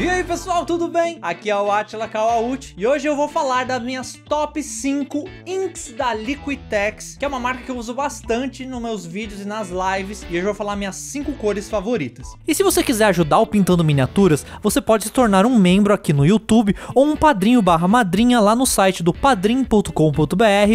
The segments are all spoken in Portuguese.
E aí pessoal, tudo bem? Aqui é o Atila Kawauchi e hoje eu vou falar das minhas top 5 inks da Liquitex, que é uma marca que eu uso bastante nos meus vídeos e nas lives, e hoje eu vou falar minhas 5 cores favoritas. E se você quiser ajudar o Pintando Miniaturas, você pode se tornar um membro aqui no YouTube ou um padrinho barra madrinha lá no site do padrim.com.br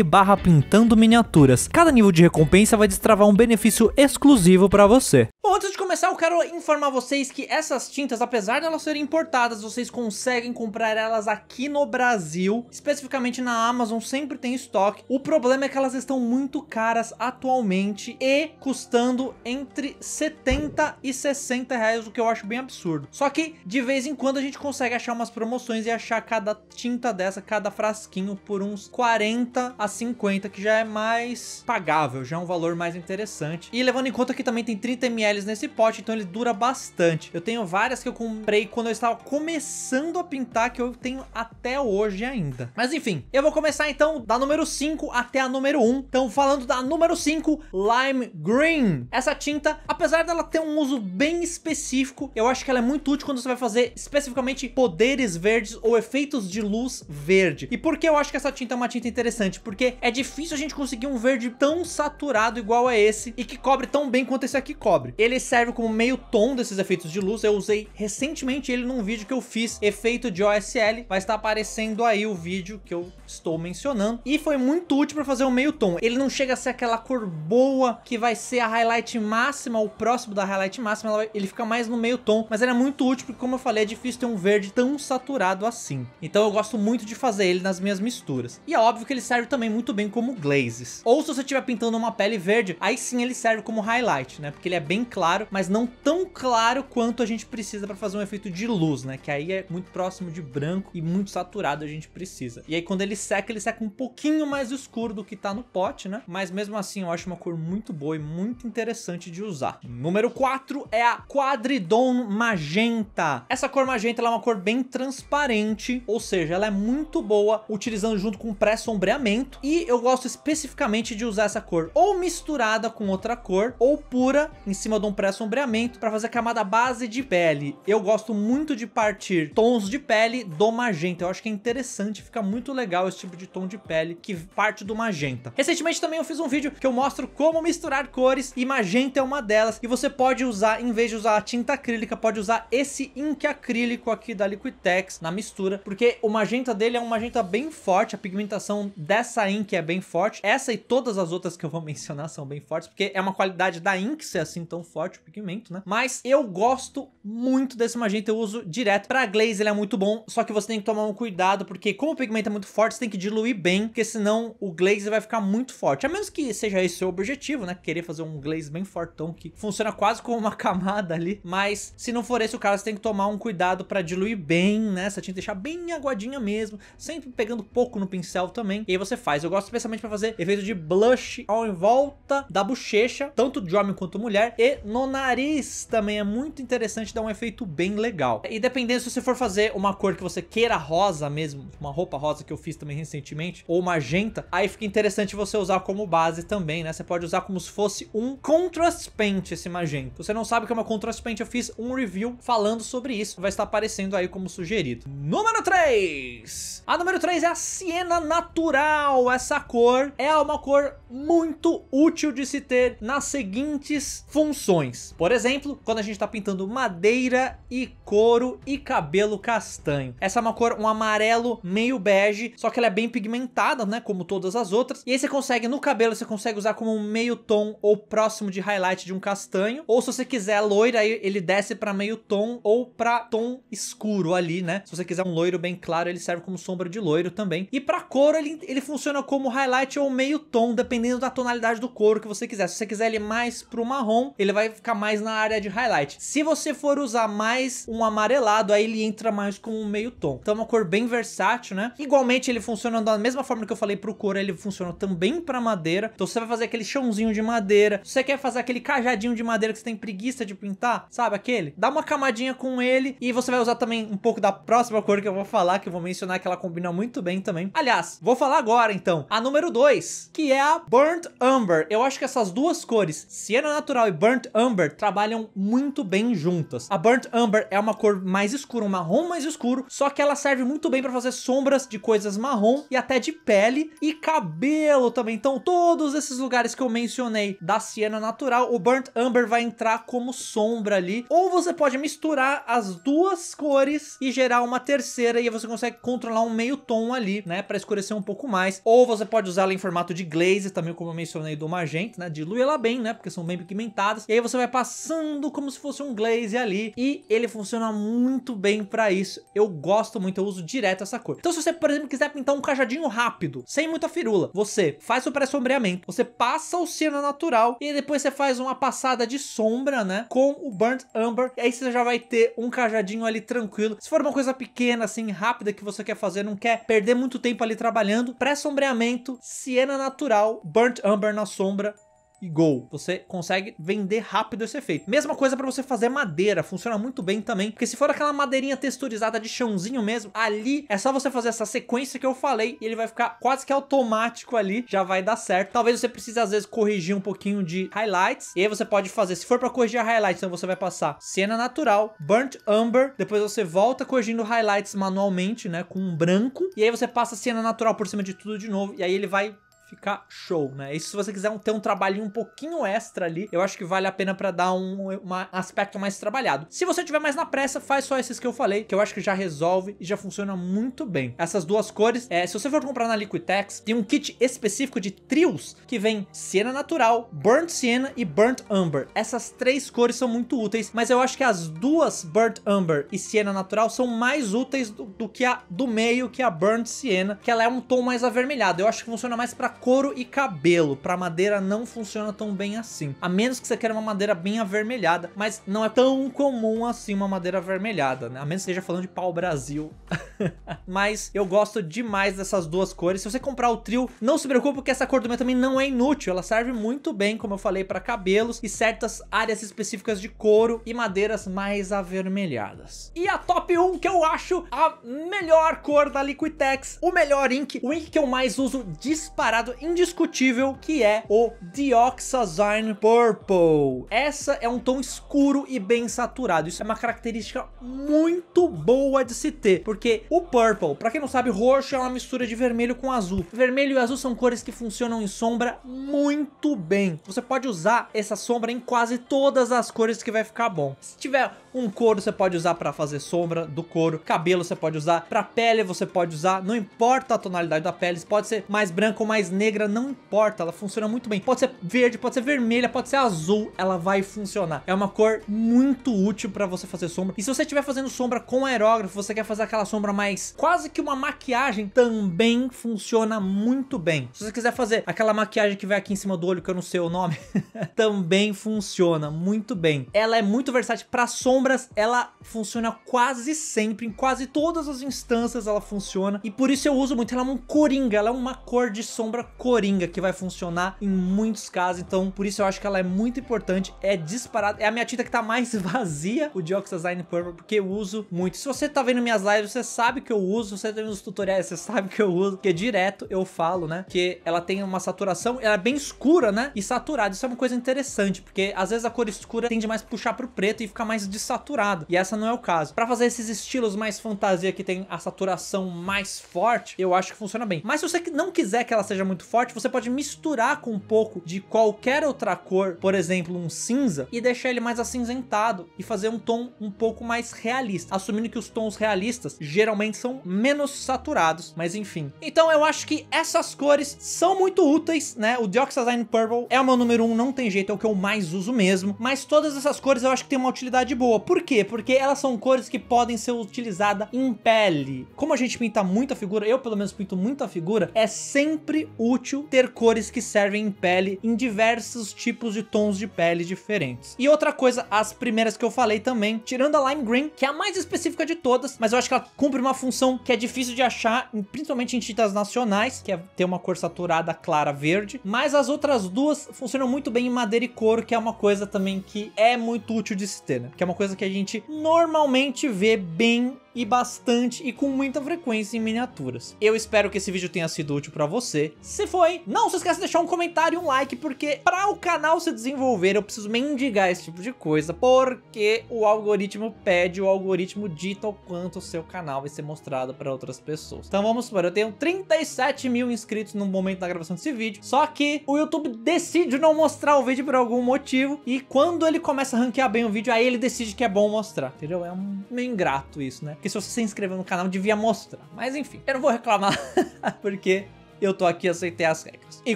barra pintando miniaturas. Cada nível de recompensa vai destravar um benefício exclusivo para você. Bom, antes de começar, eu quero informar vocês que essas tintas, apesar de elas serem importadas, vocês conseguem comprar elas aqui no Brasil, especificamente na Amazon, sempre tem estoque. O problema é que elas estão muito caras atualmente e custando entre 70 e 60 reais, o que eu acho bem absurdo. Só que de vez em quando a gente consegue achar umas promoções e achar cada tinta dessa, cada frasquinho por uns 40 a 50, que já é mais pagável, já é um valor mais interessante. E levando em conta que também tem 30 ml nesse pote, então ele dura bastante. Eu tenho várias que eu comprei quando eu estava estava tá começando a pintar que eu tenho até hoje ainda. Mas enfim, eu vou começar então da número 5 até a número 1. Então falando da número 5, Lime Green. Essa tinta, apesar dela ter um uso bem específico, eu acho que ela é muito útil quando você vai fazer especificamente poderes verdes ou efeitos de luz verde. E por que eu acho que essa tinta é uma tinta interessante? Porque é difícil a gente conseguir um verde tão saturado igual a esse e que cobre tão bem quanto esse aqui cobre. Ele serve como meio tom desses efeitos de luz. Eu usei recentemente ele num num vídeo que eu fiz efeito de OSL, vai estar aparecendo aí o vídeo que eu estou mencionando. E foi muito útil para fazer o um meio tom. Ele não chega a ser aquela cor boa que vai ser a highlight máxima, o próximo da highlight máxima, vai, ele fica mais no meio tom, mas ele é muito útil porque como eu falei, é difícil ter um verde tão saturado assim. Então eu gosto muito de fazer ele nas minhas misturas. E é óbvio que ele serve também muito bem como glazes. Ou se você estiver pintando uma pele verde, aí sim ele serve como highlight, né? Porque ele é bem claro, mas não tão claro quanto a gente precisa para fazer um efeito de luz né? Que aí é muito próximo de branco e muito saturado a gente precisa. E aí quando ele seca, ele seca um pouquinho mais escuro do que tá no pote, né? Mas mesmo assim eu acho uma cor muito boa e muito interessante de usar. Número 4 é a Quadridon Magenta. Essa cor magenta é uma cor bem transparente, ou seja, ela é muito boa utilizando junto com pré-sombreamento. E eu gosto especificamente de usar essa cor ou misturada com outra cor ou pura em cima de um pré-sombreamento para fazer a camada base de pele. Eu gosto muito muito de partir tons de pele do magenta. Eu acho que é interessante, fica muito legal esse tipo de tom de pele que parte do magenta. Recentemente também eu fiz um vídeo que eu mostro como misturar cores e magenta é uma delas. E você pode usar, em vez de usar a tinta acrílica, pode usar esse ink acrílico aqui da Liquitex na mistura, porque o magenta dele é um magenta bem forte, a pigmentação dessa ink é bem forte. Essa e todas as outras que eu vou mencionar são bem fortes, porque é uma qualidade da ink ser assim tão forte o pigmento, né? Mas eu gosto muito desse magenta, eu uso uso direto. Pra glaze ele é muito bom, só que você tem que tomar um cuidado, porque como o pigmento é muito forte, você tem que diluir bem, porque senão o glaze vai ficar muito forte. A menos que seja esse o seu objetivo, né? Querer fazer um glaze bem fortão que funciona quase como uma camada ali. Mas se não for esse o caso, você tem que tomar um cuidado pra diluir bem, né? Você tinha que deixar bem aguadinha mesmo, sempre pegando pouco no pincel também. E aí você faz. Eu gosto especialmente pra fazer efeito de blush ao em volta da bochecha, tanto de homem quanto mulher, e no nariz também é muito interessante, dá um efeito bem legal. E dependendo se você for fazer uma cor que você queira rosa mesmo, uma roupa rosa que eu fiz também recentemente, ou magenta, aí fica interessante você usar como base também, né? Você pode usar como se fosse um contrast paint esse magenta. Você não sabe o que é uma contrast paint, eu fiz um review falando sobre isso. Vai estar aparecendo aí como sugerido. Número 3! A número 3 é a siena natural. Essa cor é uma cor muito útil de se ter nas seguintes funções. Por exemplo, quando a gente está pintando madeira e cor couro e cabelo castanho. Essa é uma cor, um amarelo meio bege, só que ela é bem pigmentada, né, como todas as outras. E aí você consegue, no cabelo, você consegue usar como um meio tom ou próximo de highlight de um castanho. Ou se você quiser loira, aí ele desce para meio tom ou para tom escuro ali, né? Se você quiser um loiro bem claro, ele serve como sombra de loiro também. E para couro, ele, ele funciona como highlight ou meio tom, dependendo da tonalidade do couro que você quiser. Se você quiser ele mais pro marrom, ele vai ficar mais na área de highlight. Se você for usar mais um amarelo amarelado, aí ele entra mais com um meio tom. Então é uma cor bem versátil, né? Igualmente ele funciona da mesma forma que eu falei pro couro, ele funciona também para madeira. Então você vai fazer aquele chãozinho de madeira, você quer fazer aquele cajadinho de madeira que você tem preguiça de pintar, sabe aquele? Dá uma camadinha com ele e você vai usar também um pouco da próxima cor que eu vou falar, que eu vou mencionar que ela combina muito bem também. Aliás, vou falar agora então, a número 2, que é a Burnt Umber. Eu acho que essas duas cores, Siena Natural e Burnt Umber, trabalham muito bem juntas. A Burnt Umber é uma cor mais escuro, um marrom mais escuro, só que ela serve muito bem para fazer sombras de coisas marrom e até de pele e cabelo também. Então, todos esses lugares que eu mencionei da siena natural, o Burnt Amber vai entrar como sombra ali. Ou você pode misturar as duas cores e gerar uma terceira e você consegue controlar um meio tom ali, né, para escurecer um pouco mais. Ou você pode usar ela em formato de glaze, também como eu mencionei do Magenta, né, dilui ela bem, né, porque são bem pigmentadas. E aí você vai passando como se fosse um glaze ali e ele funciona muito bem pra isso. Eu gosto muito, eu uso direto essa cor. Então se você, por exemplo, quiser pintar um cajadinho rápido, sem muita firula, você faz o pré-sombreamento, você passa o cera natural e depois você faz uma passada de sombra, né? Com o Burnt Amber. E aí você já vai ter um cajadinho ali tranquilo. Se for uma coisa pequena, assim, rápida que você quer fazer, não quer perder muito tempo ali trabalhando, pré-sombreamento, siena natural, Burnt Amber na sombra e gol. Você consegue vender rápido esse efeito. Mesma coisa para você fazer madeira, funciona muito bem também, porque se for aquela madeirinha texturizada de chãozinho mesmo, ali é só você fazer essa sequência que eu falei e ele vai ficar quase que automático ali, já vai dar certo. Talvez você precise às vezes corrigir um pouquinho de highlights, e aí você pode fazer, se for para corrigir highlights, então você vai passar cena natural, burnt umber, depois você volta corrigindo highlights manualmente, né, com um branco, e aí você passa cena natural por cima de tudo de novo, e aí ele vai ficar show, né? E se você quiser ter um trabalhinho um pouquinho extra ali, eu acho que vale a pena para dar um, um aspecto mais trabalhado. Se você tiver mais na pressa, faz só esses que eu falei, que eu acho que já resolve e já funciona muito bem. Essas duas cores, é, se você for comprar na Liquitex, tem um kit específico de trios que vem Siena Natural, Burnt Siena e Burnt Amber. Essas três cores são muito úteis, mas eu acho que as duas Burnt Amber e Siena Natural são mais úteis do, do que a do meio, que a Burnt Siena, que ela é um tom mais avermelhado. Eu acho que funciona mais para couro e cabelo. Pra madeira não funciona tão bem assim. A menos que você queira uma madeira bem avermelhada, mas não é tão comum assim uma madeira avermelhada, né? A menos que esteja falando de pau-brasil. mas eu gosto demais dessas duas cores. Se você comprar o trio, não se preocupe porque essa cor do meu também não é inútil. Ela serve muito bem, como eu falei, para cabelos e certas áreas específicas de couro e madeiras mais avermelhadas. E a top 1 que eu acho a melhor cor da Liquitex, o melhor ink, o ink que eu mais uso disparado indiscutível que é o Deoxazine Purple. Essa é um tom escuro e bem saturado. Isso é uma característica muito boa de se ter, porque o Purple, para quem não sabe, roxo é uma mistura de vermelho com azul. Vermelho e azul são cores que funcionam em sombra muito bem. Você pode usar essa sombra em quase todas as cores que vai ficar bom. Se tiver um couro você pode usar para fazer sombra do couro, cabelo você pode usar, para pele você pode usar, não importa a tonalidade da pele, pode ser mais branca ou mais negra, não importa, ela funciona muito bem. Pode ser verde, pode ser vermelha, pode ser azul, ela vai funcionar. É uma cor muito útil para você fazer sombra. E se você estiver fazendo sombra com aerógrafo, você quer fazer aquela sombra mais quase que uma maquiagem, também funciona muito bem. Se você quiser fazer aquela maquiagem que vai aqui em cima do olho, que eu não sei o nome, também funciona muito bem. Ela é muito versátil para sombra sombras, ela funciona quase sempre, em quase todas as instâncias ela funciona, e por isso eu uso muito, ela é um coringa, ela é uma cor de sombra coringa, que vai funcionar em muitos casos, então por isso eu acho que ela é muito importante, é disparada, é a minha tinta que tá mais vazia, o Dioxazine Purple, porque eu uso muito. Se você tá vendo minhas lives, você sabe que eu uso, se você tá vendo os tutoriais, você sabe que eu uso, porque direto eu falo, né, que ela tem uma saturação, ela é bem escura, né, e saturada, isso é uma coisa interessante, porque às vezes a cor escura tende mais a puxar pro preto e ficar mais dessaturada saturado. E essa não é o caso. Para fazer esses estilos mais fantasia que tem a saturação mais forte, eu acho que funciona bem. Mas se você não quiser que ela seja muito forte, você pode misturar com um pouco de qualquer outra cor, por exemplo, um cinza, e deixar ele mais acinzentado e fazer um tom um pouco mais realista. Assumindo que os tons realistas geralmente são menos saturados, mas enfim. Então eu acho que essas cores são muito úteis, né? O Dioxazine Purple é o meu número um, não tem jeito, é o que eu mais uso mesmo. Mas todas essas cores eu acho que tem uma utilidade boa. Por quê? Porque elas são cores que podem ser utilizadas em pele. Como a gente pinta muita figura, eu pelo menos pinto muita figura, é sempre útil ter cores que servem em pele em diversos tipos de tons de pele diferentes. E outra coisa, as primeiras que eu falei também, tirando a Lime Green, que é a mais específica de todas, mas eu acho que ela cumpre uma função que é difícil de achar, principalmente em tintas nacionais, que é ter uma cor saturada clara verde, mas as outras duas funcionam muito bem em madeira e couro, que é uma coisa também que é muito útil de se ter, né? Que é uma coisa coisa que a gente normalmente vê bem e bastante e com muita frequência em miniaturas. Eu espero que esse vídeo tenha sido útil para você. Se foi, não se esqueça de deixar um comentário e um like, porque para o canal se desenvolver eu preciso mendigar esse tipo de coisa, porque o algoritmo pede, o algoritmo dita o quanto o seu canal vai ser mostrado para outras pessoas. Então vamos supor, eu tenho 37 mil inscritos no momento da gravação desse vídeo, só que o YouTube decide não mostrar o vídeo por algum motivo e quando ele começa a ranquear bem o vídeo, aí ele decide que é bom mostrar, entendeu? É um meio ingrato isso, né? que se você se inscreveu no canal devia mostrar. Mas enfim, eu não vou reclamar porque eu tô aqui aceitei as regras. E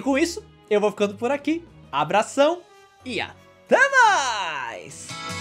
com isso, eu vou ficando por aqui. Abração e até mais!